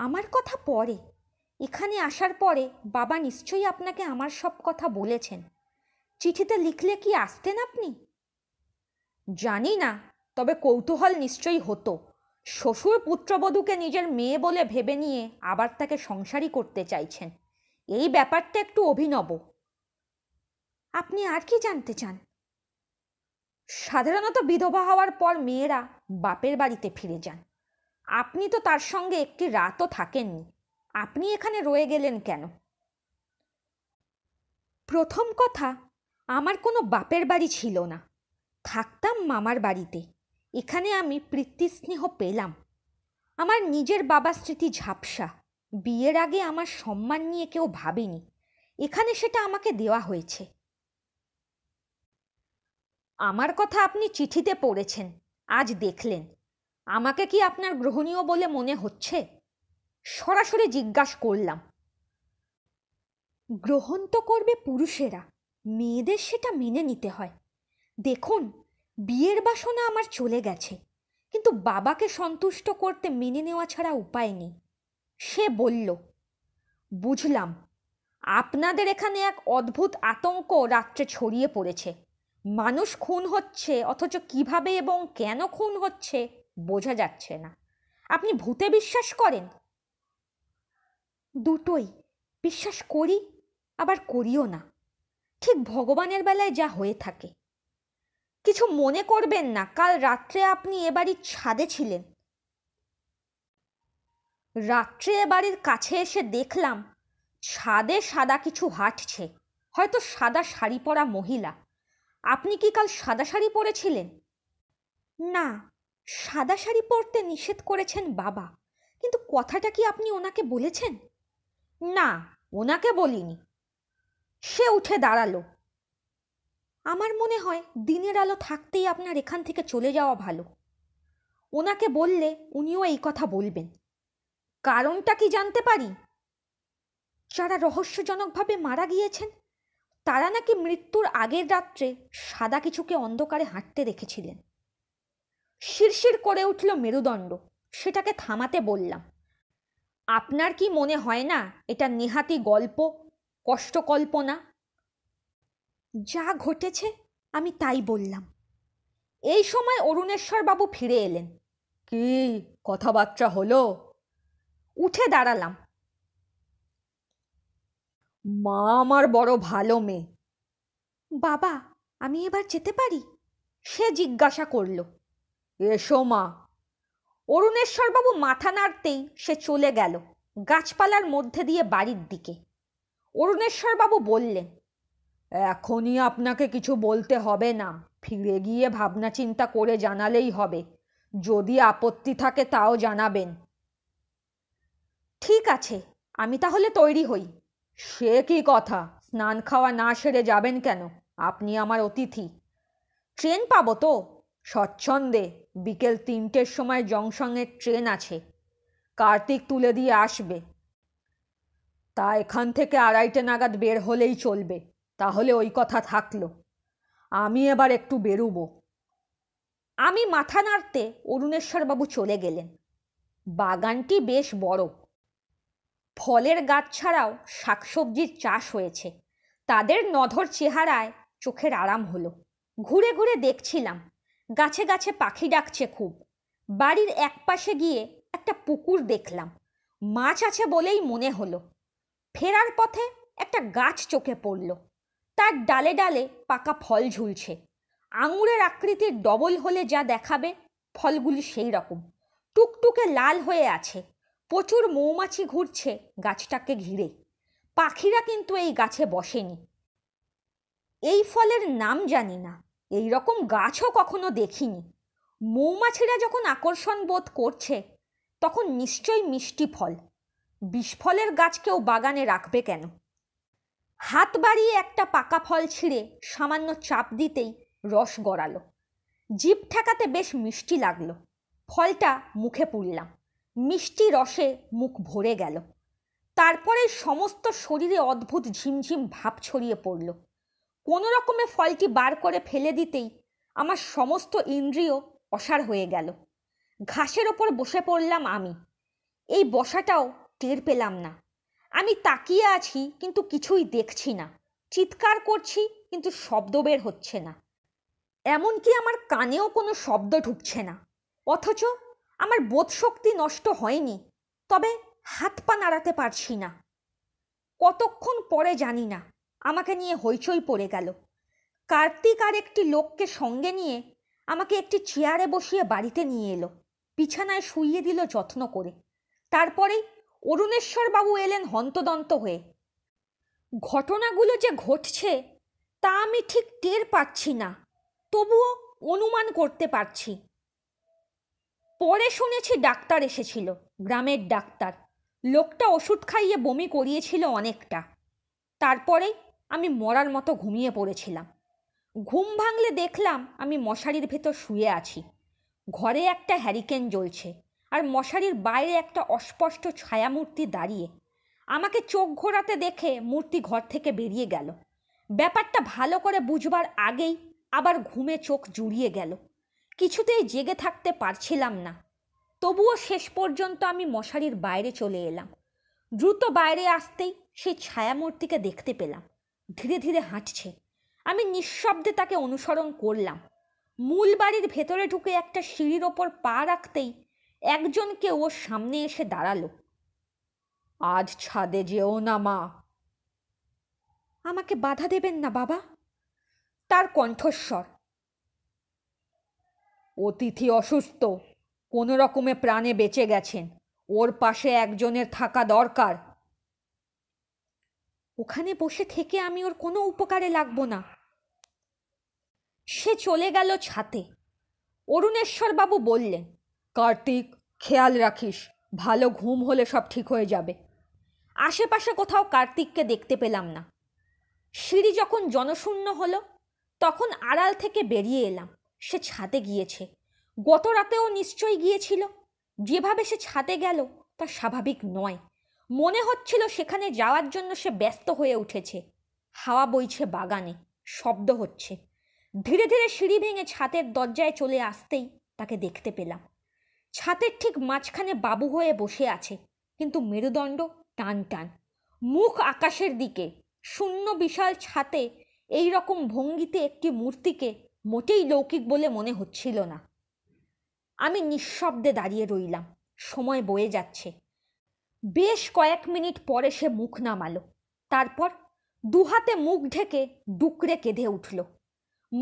আমার কথা পরে এখানে আসার পরে বাবা নিশ্চয়ই আপনাকে আমার সব কথা বলেছেন চিঠিতে লিখলে কি আসতেন আপনি জানি না তবে কৌতূহল নিশ্চয়ই হতো শ্বশুর পুত্রবধূকে নিজের মেয়ে বলে ভেবে নিয়ে আবার তাকে সংসারই করতে চাইছেন এই ব্যাপারটা একটু অভিনব আপনি আর কি জানতে চান সাধারণত বিধবা হওয়ার পর মেয়েরা বাপের বাড়িতে ফিরে যান আপনি তো তার সঙ্গে একটি রাতও থাকেননি আপনি এখানে রয়ে গেলেন কেন প্রথম কথা আমার কোনো বাপের বাড়ি ছিল না থাকতাম মামার বাড়িতে এখানে আমি প্রীতিস্নেহ পেলাম আমার নিজের বাবা স্মৃতি ঝাপসা বিয়ের আগে আমার সম্মান নিয়ে কেউ ভাবেনি এখানে সেটা আমাকে দেওয়া হয়েছে আমার কথা আপনি চিঠিতে পড়েছেন আজ দেখলেন আমাকে কি আপনার গ্রহণীয় বলে মনে হচ্ছে সরাসরি জিজ্ঞাস করলাম গ্রহণ তো করবে পুরুষেরা মেয়েদের সেটা মেনে নিতে হয় দেখুন বিয়ের বাসনা আমার চলে গেছে কিন্তু বাবাকে সন্তুষ্ট করতে মেনে নেওয়া ছাড়া উপায় নেই সে বলল বুঝলাম আপনাদের এখানে এক অদ্ভুত আতঙ্ক রাত্রে ছড়িয়ে পড়েছে মানুষ খুন হচ্ছে অথচ কিভাবে এবং কেন খুন হচ্ছে বোঝা যাচ্ছে না আপনি ভূতে বিশ্বাস করেন দুটোই বিশ্বাস করি আবার করিও না ঠিক ভগবানের বেলায় যা হয়ে থাকে কিছু মনে করবেন না কাল রাত্রে আপনি এ বাড়ির ছাদে ছিলেন রাত্রে এ বাড়ির কাছে এসে দেখলাম ছাদে সাদা কিছু হাঁটছে হয়তো সাদা শাড়ি পরা মহিলা আপনি কি কাল সাদা শাড়ি পরেছিলেন না সাদা শাড়ি পরতে নিষেধ করেছেন বাবা কিন্তু কথাটা কি আপনি ওনাকে বলেছেন না ওনাকে বলিনি সে উঠে দাঁড়ালো আমার মনে হয় দিনের আলো থাকতেই আপনার এখান থেকে চলে যাওয়া ভালো ওনাকে বললে উনিও এই কথা বলবেন কারণটা কি জানতে পারি যারা রহস্যজনকভাবে মারা গিয়েছেন তারা নাকি মৃত্যুর আগের রাত্রে সাদা কিছুকে অন্ধকারে হাঁটতে দেখেছিলেন শিরশির করে উঠল মেরুদণ্ড সেটাকে থামাতে বললাম আপনার কি মনে হয় না এটা নেহাতি গল্প কষ্টকল্পনা যা ঘটেছে আমি তাই বললাম এই সময় অরুণেশ্বরবাবু ফিরে এলেন কি কথাবার্তা হলো উঠে দাঁড়ালাম মা আমার বড় ভালো মেয়ে বাবা আমি এবার যেতে পারি সে জিজ্ঞাসা করল এসো মা অরুণেশ্বরবাবু মাথা নাড়তেই সে চলে গেল গাছপালার মধ্যে দিয়ে বাড়ির দিকে অরুণেশ্বরবাবু বললেন এখনই আপনাকে কিছু বলতে হবে না ফিরে গিয়ে ভাবনা চিন্তা করে জানালেই হবে যদি আপত্তি থাকে তাও জানাবেন ঠিক আছে আমি তাহলে তৈরি হই সে কি কথা স্নান খাওয়া না সেরে যাবেন কেন আপনি আমার অতিথি ট্রেন পাবো তো স্বচ্ছন্দে বিকেল তিনটের সময় জংশনের ট্রেন আছে কার্তিক তুলে দিয়ে আসবে তা এখান থেকে আড়াইটে নাগাদ বের হলেই চলবে তাহলে ওই কথা থাকলো আমি এবার একটু বেরুবো আমি মাথা নাড়তে অরুণেশ্বরবাবু চলে গেলেন বাগানটি বেশ বড় ফলের গাছ ছাড়াও শাকসবজির চাষ হয়েছে তাদের নধর চেহারায় চোখের আরাম হলো ঘুরে ঘুরে দেখছিলাম গাছে গাছে পাখি ডাকছে খুব বাড়ির এক পাশে গিয়ে একটা পুকুর দেখলাম মাছ আছে বলেই মনে হলো ফেরার পথে একটা গাছ চোখে পড়লো তার ডালে ডালে পাকা ফল ঝুলছে আঙুরের আকৃতির ডবল হলে যা দেখাবে ফলগুলি সেই রকম টুকটুকে লাল হয়ে আছে প্রচুর মৌমাছি ঘুরছে গাছটাকে ঘিরে পাখিরা কিন্তু এই গাছে বসেনি এই ফলের নাম জানি না এই রকম গাছও কখনো দেখিনি মৌমাছিরা যখন আকর্ষণ বোধ করছে তখন নিশ্চয়ই মিষ্টি ফল বিষফলের গাছকেও বাগানে রাখবে কেন হাত বাড়িয়ে একটা পাকা ফল ছিঁড়ে সামান্য চাপ দিতেই রস গড়ালো জিভ ঠেকাতে বেশ মিষ্টি লাগলো ফলটা মুখে পুড়লাম মিষ্টি রসে মুখ ভরে গেল তারপরে সমস্ত শরীরে অদ্ভুত ঝিমঝিম ভাব ছড়িয়ে পড়ল কোনো রকমে ফলটি বার করে ফেলে দিতেই আমার সমস্ত ইন্দ্রিয় অসার হয়ে গেল ঘাসের ওপর বসে পড়লাম আমি এই বসাটাও টের পেলাম না আমি তাকিয়ে আছি কিন্তু কিছুই দেখছি না চিৎকার করছি কিন্তু শব্দ বের হচ্ছে না এমনকি আমার কানেও কোনো শব্দ ঢুকছে না অথচ আমার বোধশক্তি নষ্ট হয়নি তবে হাত পা নাড়াতে পারছি না কতক্ষণ পরে জানি না আমাকে নিয়ে হইচই পড়ে গেল কার্তিক আর একটি লোককে সঙ্গে নিয়ে আমাকে একটি চেয়ারে বসিয়ে বাড়িতে নিয়ে এলো বিছানায় শুইয়ে দিল যত্ন করে তারপরেই অরুণেশ্বরবাবু এলেন হন্তদন্ত হয়ে ঘটনাগুলো যে ঘটছে তা আমি ঠিক টের পাচ্ছি না তবুও অনুমান করতে পারছি পরে শুনেছি ডাক্তার এসেছিল গ্রামের ডাক্তার লোকটা ওষুধ খাইয়ে বমি করিয়েছিল অনেকটা তারপরেই আমি মরার মতো ঘুমিয়ে পড়েছিলাম ঘুম ভাঙলে দেখলাম আমি মশারির ভেতর শুয়ে আছি ঘরে একটা হ্যারিকেন জ্বলছে আর মশারির বাইরে একটা অস্পষ্ট ছায়ামূর্তি দাঁড়িয়ে আমাকে চোখ ঘোরাতে দেখে মূর্তি ঘর থেকে বেরিয়ে গেল ব্যাপারটা ভালো করে বুঝবার আগেই আবার ঘুমে চোখ জুড়িয়ে গেল কিছুতেই জেগে থাকতে পারছিলাম না তবুও শেষ পর্যন্ত আমি মশারির বাইরে চলে এলাম দ্রুত বাইরে আসতেই সেই ছায়ামূর্তিকে দেখতে পেলাম ধীরে ধীরে হাঁটছে আমি নিঃশব্দে তাকে অনুসরণ করলাম মূল বাড়ির ভেতরে ঢুকে একটা সিঁড়ির ওপর পা রাখতেই একজনকে ওর সামনে এসে দাঁড়ালো আজ ছাদে যেও না মা আমাকে বাধা দেবেন না বাবা তার কণ্ঠস্বর অতিথি অসুস্থ কোনো রকমে প্রাণে বেঁচে গেছেন ওর পাশে একজনের থাকা দরকার ওখানে বসে থেকে আমি ওর কোনো উপকারে লাগবো না সে চলে গেল ছাতে অরুণেশ্বরবাবু বললেন কার্তিক খেয়াল রাখিস ভালো ঘুম হলে সব ঠিক হয়ে যাবে আশেপাশে কোথাও কার্তিককে দেখতে পেলাম না সিঁড়ি যখন জনশূন্য হলো তখন আড়াল থেকে বেরিয়ে এলাম সে ছাদে গিয়েছে গত রাতেও নিশ্চয়ই গিয়েছিল যেভাবে সে ছাদে গেল তা স্বাভাবিক নয় মনে হচ্ছিল সেখানে যাওয়ার জন্য সে ব্যস্ত হয়ে উঠেছে হাওয়া বইছে বাগানে শব্দ হচ্ছে ধীরে ধীরে সিঁড়ি ভেঙে ছাতের দরজায় চলে আসতেই তাকে দেখতে পেলাম ছাতের ঠিক মাঝখানে বাবু হয়ে বসে আছে কিন্তু মেরুদণ্ড টান টান মুখ আকাশের দিকে শূন্য বিশাল ছাতে এই রকম ভঙ্গিতে একটি মূর্তিকে মোটেই লৌকিক বলে মনে হচ্ছিল না আমি নিঃশব্দে দাঁড়িয়ে রইলাম সময় বয়ে যাচ্ছে বেশ কয়েক মিনিট পরে সে মুখ নামালো তারপর দুহাতে মুখ ঢেকে ডুকরে কেঁধে উঠল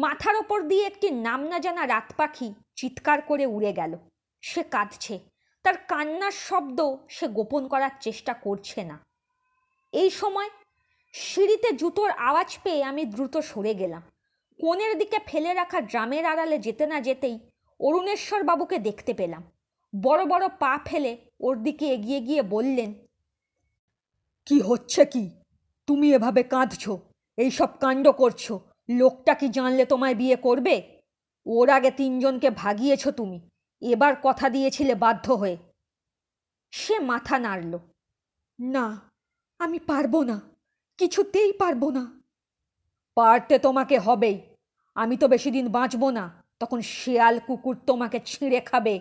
মাথার ওপর দিয়ে একটি নাম না জানা রাত পাখি চিৎকার করে উড়ে গেল সে কাঁদছে তার কান্নার শব্দ সে গোপন করার চেষ্টা করছে না এই সময় সিঁড়িতে জুতোর আওয়াজ পেয়ে আমি দ্রুত সরে গেলাম কোণের দিকে ফেলে রাখা ড্রামের আড়ালে যেতে না যেতেই অরুণেশ্বর বাবুকে দেখতে পেলাম বড় বড় পা ফেলে ওর দিকে এগিয়ে গিয়ে বললেন কি হচ্ছে কি তুমি এভাবে কাঁদছ এইসব কাণ্ড করছো লোকটা কি জানলে তোমায় বিয়ে করবে ওর আগে তিনজনকে ভাগিয়েছ তুমি এবার কথা দিয়েছিলে বাধ্য হয়ে সে মাথা নাড়ল না আমি পারবো না কিছুতেই পারবো না পারতে তোমাকে হবেই আমি তো বেশি দিন বাঁচবো না তখন শেয়াল কুকুর তোমাকে ছিঁড়ে খাবে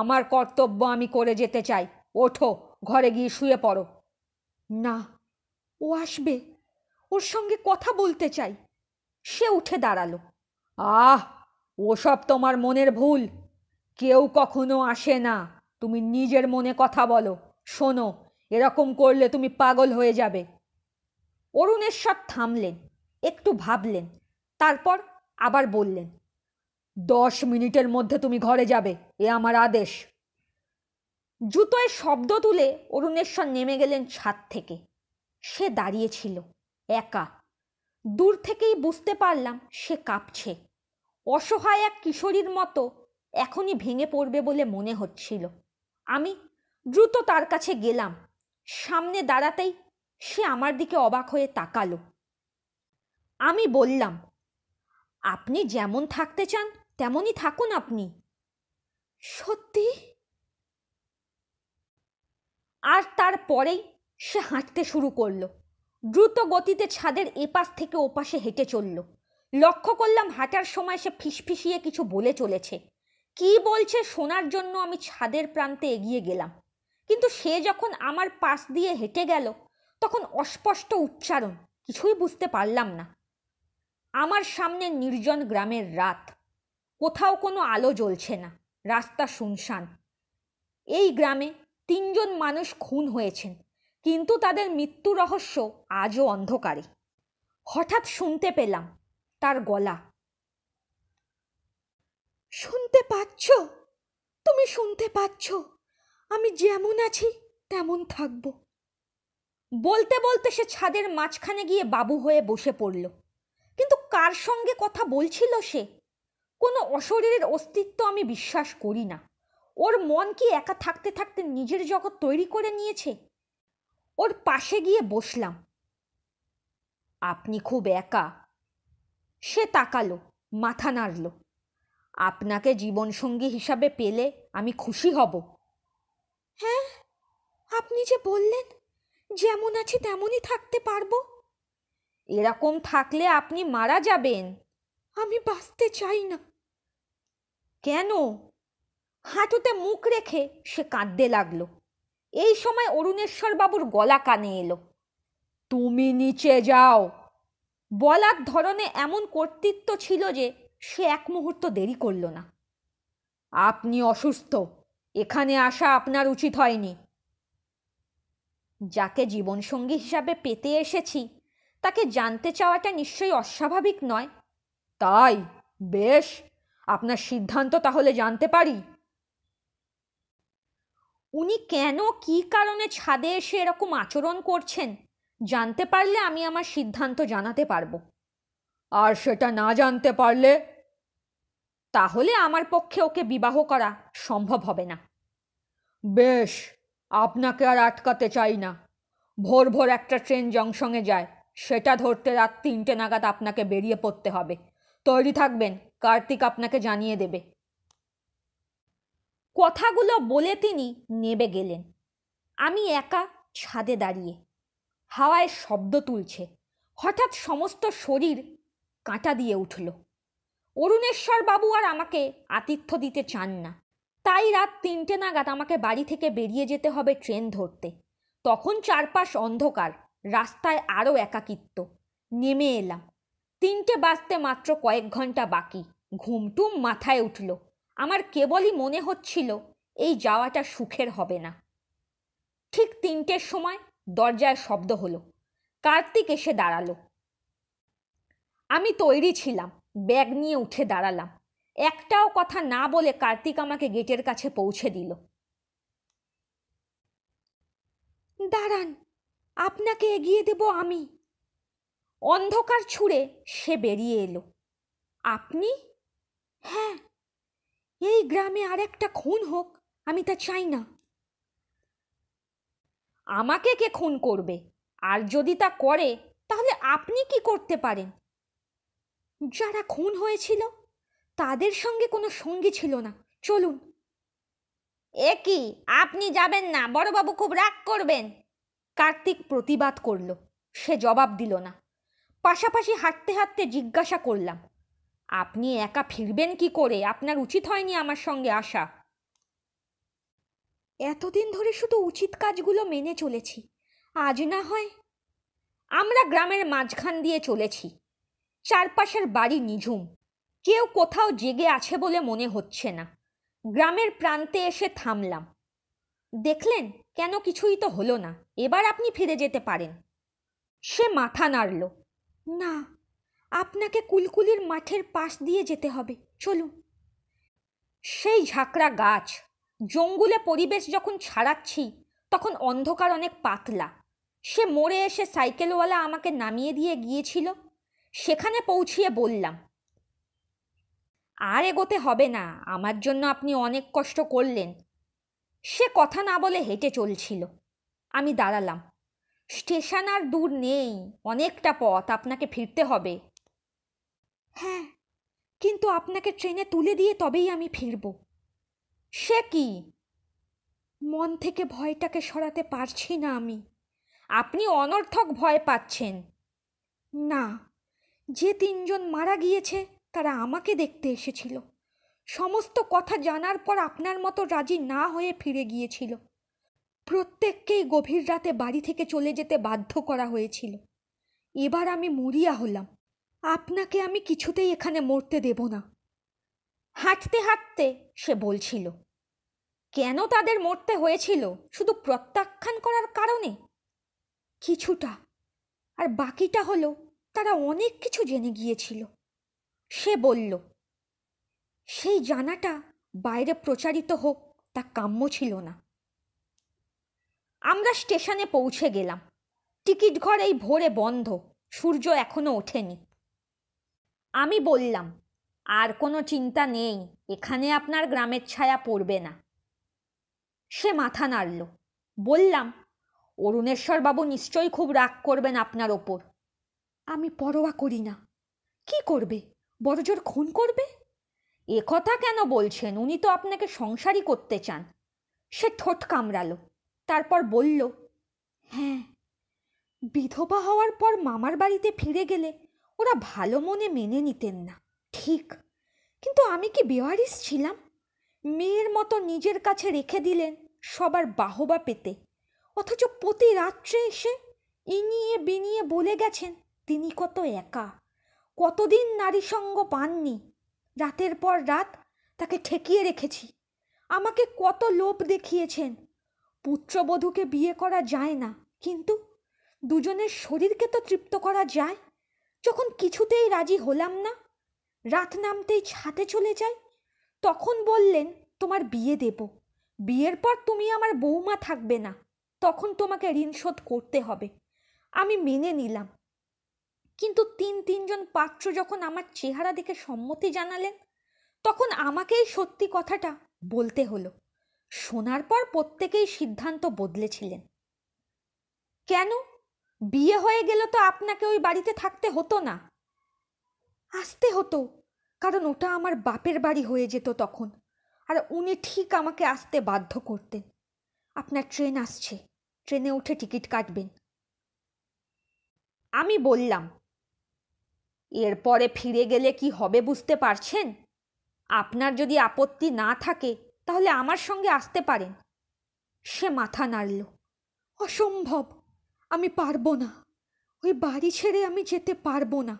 আমার কর্তব্য আমি করে যেতে চাই ওঠো ঘরে গিয়ে শুয়ে পড়ো না ও আসবে ওর সঙ্গে কথা বলতে চাই সে উঠে দাঁড়ালো আহ ওসব তোমার মনের ভুল কেউ কখনো আসে না তুমি নিজের মনে কথা বলো শোনো এরকম করলে তুমি পাগল হয়ে যাবে অরুণেশ্বর থামলেন একটু ভাবলেন তারপর আবার বললেন দশ মিনিটের মধ্যে তুমি ঘরে যাবে এ আমার আদেশ জুতোয় শব্দ তুলে অরুণেশ্বর নেমে গেলেন ছাদ থেকে সে দাঁড়িয়েছিল একা দূর থেকেই বুঝতে পারলাম সে কাঁপছে অসহায় এক কিশোরীর মতো এখনই ভেঙে পড়বে বলে মনে হচ্ছিল আমি দ্রুত তার কাছে গেলাম সামনে দাঁড়াতেই সে আমার দিকে অবাক হয়ে তাকালো আমি বললাম আপনি যেমন থাকতে চান তেমনই থাকুন আপনি সত্যি আর তারপরেই সে হাঁটতে শুরু করলো দ্রুত গতিতে ছাদের এপাশ থেকে ওপাশে হেঁটে চলল লক্ষ্য করলাম হাঁটার সময় সে ফিসফিসিয়ে কিছু বলে চলেছে কি বলছে শোনার জন্য আমি ছাদের প্রান্তে এগিয়ে গেলাম কিন্তু সে যখন আমার পাশ দিয়ে হেঁটে গেল তখন অস্পষ্ট উচ্চারণ কিছুই বুঝতে পারলাম না আমার সামনে নির্জন গ্রামের রাত কোথাও কোনো আলো জ্বলছে না রাস্তা শুনশান এই গ্রামে তিনজন মানুষ খুন হয়েছেন কিন্তু তাদের মৃত্যু রহস্য আজও অন্ধকারে হঠাৎ শুনতে পেলাম তার গলা শুনতে পাচ্ছ তুমি শুনতে পাচ্ছ আমি যেমন আছি তেমন থাকব বলতে বলতে সে ছাদের মাঝখানে গিয়ে বাবু হয়ে বসে পড়ল কিন্তু কার সঙ্গে কথা বলছিল সে কোনো অশরীরের অস্তিত্ব আমি বিশ্বাস করি না ওর মন কি একা থাকতে থাকতে নিজের জগৎ তৈরি করে নিয়েছে ওর পাশে গিয়ে বসলাম আপনি খুব একা সে তাকালো মাথা নাড়ল আপনাকে জীবনসঙ্গী হিসাবে পেলে আমি খুশি হব হ্যাঁ আপনি যে বললেন যেমন আছি তেমনই থাকতে পারবো এরকম থাকলে আপনি মারা যাবেন আমি বাঁচতে চাই না কেন হাঁটুতে মুখ রেখে সে কাঁদতে লাগলো এই সময় অরুণেশ্বর বাবুর গলা কানে এলো তুমি নিচে যাও বলার ধরনে এমন কর্তৃত্ব ছিল যে সে এক মুহূর্ত দেরি করল না আপনি অসুস্থ এখানে আসা আপনার উচিত হয়নি যাকে জীবনসঙ্গী হিসাবে পেতে এসেছি তাকে জানতে চাওয়াটা নিশ্চয়ই অস্বাভাবিক নয় তাই বেশ আপনার সিদ্ধান্ত তাহলে জানতে পারি উনি কেন কি কারণে ছাদে এসে এরকম আচরণ করছেন জানতে পারলে আমি আমার সিদ্ধান্ত জানাতে পারবো আর সেটা না জানতে পারলে তাহলে আমার পক্ষে ওকে বিবাহ করা সম্ভব হবে না বেশ আপনাকে আর আটকাতে চাই না ভোর ভোর একটা ট্রেন জংশনে যায় সেটা ধরতে রাত তিনটে নাগাদ আপনাকে বেরিয়ে পড়তে হবে তৈরি থাকবেন কার্তিক আপনাকে জানিয়ে দেবে কথাগুলো বলে তিনি নেবে গেলেন আমি একা ছাদে দাঁড়িয়ে হাওয়ায় শব্দ তুলছে হঠাৎ সমস্ত শরীর কাঁটা দিয়ে উঠল অরুণেশ্বর বাবু আর আমাকে আতিথ্য দিতে চান না তাই রাত তিনটে নাগাদ আমাকে বাড়ি থেকে বেরিয়ে যেতে হবে ট্রেন ধরতে তখন চারপাশ অন্ধকার রাস্তায় আরও একাকিত্ব নেমে এলাম তিনটে বাজতে মাত্র কয়েক ঘন্টা বাকি ঘুমটুম মাথায় উঠল আমার কেবলই মনে হচ্ছিল এই যাওয়াটা সুখের হবে না ঠিক তিনটের সময় দরজায় শব্দ হলো কার্তিক এসে দাঁড়ালো আমি তৈরি ছিলাম ব্যাগ নিয়ে উঠে দাঁড়ালাম একটাও কথা না বলে কার্তিক আমাকে গেটের কাছে পৌঁছে দিল দাঁড়ান আপনাকে এগিয়ে দেব আমি অন্ধকার ছুঁড়ে সে বেরিয়ে এলো আপনি হ্যাঁ এই গ্রামে আর একটা খুন হোক আমি তা চাই না আমাকে কে খুন করবে আর যদি তা করে তাহলে আপনি কি করতে পারেন যারা খুন হয়েছিল তাদের সঙ্গে কোনো সঙ্গী ছিল না চলুন এ কি আপনি যাবেন না বড়বাবু খুব রাগ করবেন কার্তিক প্রতিবাদ করল সে জবাব দিল না পাশাপাশি হাঁটতে হাঁটতে জিজ্ঞাসা করলাম আপনি একা ফিরবেন কি করে আপনার উচিত হয়নি আমার সঙ্গে আসা এতদিন ধরে শুধু উচিত কাজগুলো মেনে চলেছি আজ না হয় আমরা গ্রামের মাঝখান দিয়ে চলেছি চারপাশের বাড়ি নিঝুম কেউ কোথাও জেগে আছে বলে মনে হচ্ছে না গ্রামের প্রান্তে এসে থামলাম দেখলেন কেন কিছুই তো হলো না এবার আপনি ফিরে যেতে পারেন সে মাথা নাড়ল না আপনাকে কুলকুলির মাঠের পাশ দিয়ে যেতে হবে চলুন সেই ঝাঁকড়া গাছ জঙ্গুলে পরিবেশ যখন ছাড়াচ্ছি তখন অন্ধকার অনেক পাতলা সে মোড়ে এসে সাইকেলওয়ালা আমাকে নামিয়ে দিয়ে গিয়েছিল সেখানে পৌঁছিয়ে বললাম আর এগোতে হবে না আমার জন্য আপনি অনেক কষ্ট করলেন সে কথা না বলে হেঁটে চলছিল আমি দাঁড়ালাম স্টেশন আর দূর নেই অনেকটা পথ আপনাকে ফিরতে হবে হ্যাঁ কিন্তু আপনাকে ট্রেনে তুলে দিয়ে তবেই আমি ফিরব সে কি মন থেকে ভয়টাকে সরাতে পারছি না আমি আপনি অনর্থক ভয় পাচ্ছেন না যে তিনজন মারা গিয়েছে তারা আমাকে দেখতে এসেছিল সমস্ত কথা জানার পর আপনার মতো রাজি না হয়ে ফিরে গিয়েছিল প্রত্যেককেই গভীর রাতে বাড়ি থেকে চলে যেতে বাধ্য করা হয়েছিল এবার আমি মরিয়া হলাম আপনাকে আমি কিছুতেই এখানে মরতে দেব না হাঁটতে হাঁটতে সে বলছিল কেন তাদের মরতে হয়েছিল শুধু প্রত্যাখ্যান করার কারণে কিছুটা আর বাকিটা হলো তারা অনেক কিছু জেনে গিয়েছিল সে বলল সেই জানাটা বাইরে প্রচারিত হোক তা কাম্য ছিল না আমরা স্টেশনে পৌঁছে গেলাম টিকিট ঘর এই ভোরে বন্ধ সূর্য এখনো ওঠেনি আমি বললাম আর কোনো চিন্তা নেই এখানে আপনার গ্রামের ছায়া পড়বে না সে মাথা নাড়ল বললাম অরুণেশ্বরবাবু নিশ্চয়ই খুব রাগ করবেন আপনার ওপর আমি পরোয়া করি না কি করবে বড়জোর খুন করবে এ কথা কেন বলছেন উনি তো আপনাকে সংসারই করতে চান সে ঠোঁট কামড়ালো তারপর বলল হ্যাঁ বিধবা হওয়ার পর মামার বাড়িতে ফিরে গেলে ওরা ভালো মনে মেনে নিতেন না ঠিক কিন্তু আমি কি বেওয়ারিস ছিলাম মেয়ের মতো নিজের কাছে রেখে দিলেন সবার বাহবা পেতে অথচ প্রতি রাত্রে এসে ইনিয়ে বিনিয়ে বলে গেছেন তিনি কত একা কতদিন নারী সঙ্গ পাননি রাতের পর রাত তাকে ঠেকিয়ে রেখেছি আমাকে কত লোভ দেখিয়েছেন পুত্রবধূকে বিয়ে করা যায় না কিন্তু দুজনের শরীরকে তো তৃপ্ত করা যায় যখন কিছুতেই রাজি হলাম না রাত নামতেই ছাতে চলে যাই তখন বললেন তোমার বিয়ে দেব বিয়ের পর তুমি আমার বৌমা থাকবে না তখন তোমাকে ঋণ শোধ করতে হবে আমি মেনে নিলাম কিন্তু তিন তিনজন পাত্র যখন আমার চেহারা দেখে সম্মতি জানালেন তখন আমাকেই সত্যি কথাটা বলতে হলো শোনার পর প্রত্যেকেই সিদ্ধান্ত বদলেছিলেন কেন বিয়ে হয়ে গেলে তো আপনাকে ওই বাড়িতে থাকতে হতো না আসতে হতো কারণ ওটা আমার বাপের বাড়ি হয়ে যেত তখন আর উনি ঠিক আমাকে আসতে বাধ্য করতেন আপনার ট্রেন আসছে ট্রেনে উঠে টিকিট কাটবেন আমি বললাম এরপরে ফিরে গেলে কি হবে বুঝতে পারছেন আপনার যদি আপত্তি না থাকে তাহলে আমার সঙ্গে আসতে পারেন সে মাথা নাড়ল অসম্ভব আমি পারবো না ওই বাড়ি ছেড়ে আমি যেতে পারবো না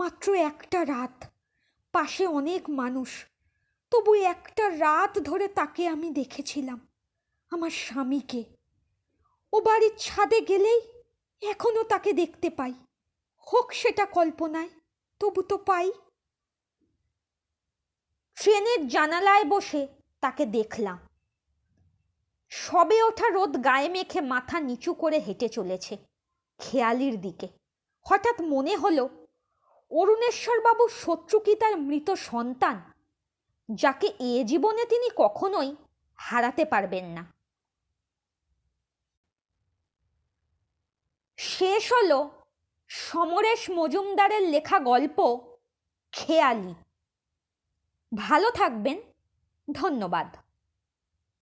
মাত্র একটা রাত পাশে অনেক মানুষ তবু একটা রাত ধরে তাকে আমি দেখেছিলাম আমার স্বামীকে ও বাড়ির ছাদে গেলেই এখনও তাকে দেখতে পাই হোক সেটা কল্পনায় তবু তো পাই ট্রেনের জানালায় বসে তাকে দেখলাম সবে ওঠা রোদ গায়ে মেখে মাথা নিচু করে হেঁটে চলেছে খেয়ালির দিকে হঠাৎ মনে হলো অরুণেশ্বরবাবু শত্রু কি তার মৃত সন্তান যাকে এ জীবনে তিনি কখনোই হারাতে পারবেন না শেষ হলো সমরেশ মজুমদারের লেখা গল্প খেয়ালি ভালো থাকবেন ধন্যবাদ